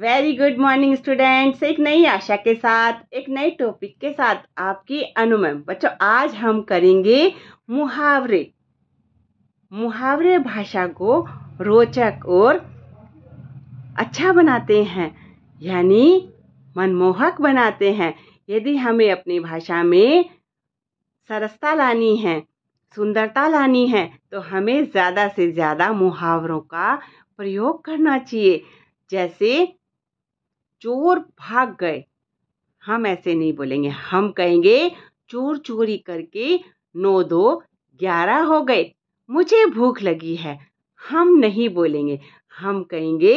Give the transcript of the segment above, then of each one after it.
very good morning students एक नई आशा के साथ एक नए टॉपिक के साथ आपकी अनुमय बच्चों आज हम करेंगे मुहावरे मुहावरे भाषा को रोचक और अच्छा बनाते हैं यानी मनमोहक बनाते हैं यदि हमें अपनी भाषा में सरसता लानी है सुंदरता लानी है तो हमें ज़्यादा से ज़्यादा मुहावरों का प्रयोग करना चाहिए जैसे चोर भाग गए हम ऐसे नहीं बोलेंगे हम कहेंगे चोर चोरी करके नौ दो ग्यारह हो गए मुझे भूख लगी है हम नहीं बोलेंगे हम कहेंगे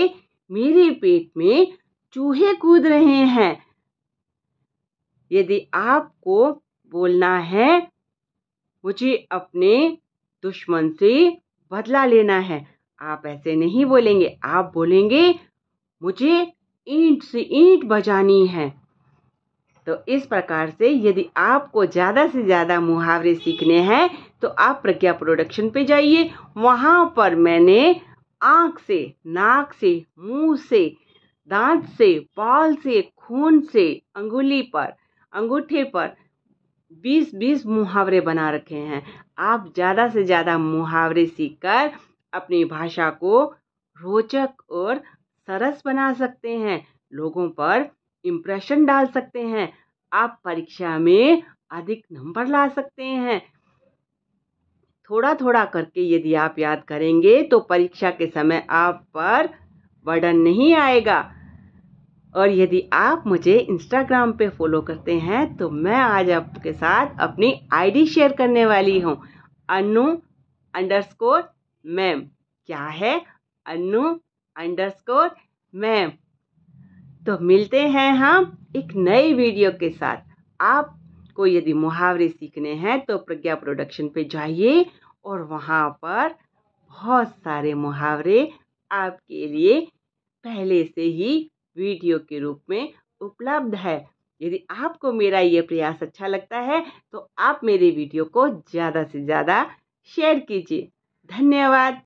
मेरे पेट में चूहे कूद रहे हैं यदि आपको बोलना है मुझे अपने दुश्मन से बदला लेना है आप ऐसे नहीं बोलेंगे आप बोलेंगे मुझे ईंट से ईंट बजानी है तो इस प्रकार से यदि आपको ज़्यादा से ज़्यादा मुहावरे सीखने हैं तो आप प्रज्ञा प्रोडक्शन पे जाइए वहाँ पर मैंने आँख से नाक से मुंह से दांत से बाल से खून से अंगुली पर अंगूठे पर बीस बीस मुहावरे बना रखे हैं आप ज़्यादा से ज़्यादा मुहावरे सीखकर अपनी भाषा को रोचक और सरस बना सकते हैं लोगों पर इम्प्रेशन डाल सकते हैं आप परीक्षा में अधिक नंबर ला सकते हैं थोड़ा थोड़ा करके यदि आप याद करेंगे तो परीक्षा के समय आप पर बर्डन नहीं आएगा और यदि आप मुझे इंस्टाग्राम पे फॉलो करते हैं तो मैं आज आपके साथ अपनी आईडी शेयर करने वाली हूँ अनु अंडरस्कोर मैम क्या है अनु अंडरस्कोर मैम तो मिलते हैं हम एक नई वीडियो के साथ आपको यदि मुहावरे सीखने हैं तो प्रज्ञा प्रोडक्शन पे जाइए और वहाँ पर बहुत सारे मुहावरे आपके लिए पहले से ही वीडियो के रूप में उपलब्ध है यदि आपको मेरा ये प्रयास अच्छा लगता है तो आप मेरे वीडियो को ज़्यादा से ज़्यादा शेयर कीजिए धन्यवाद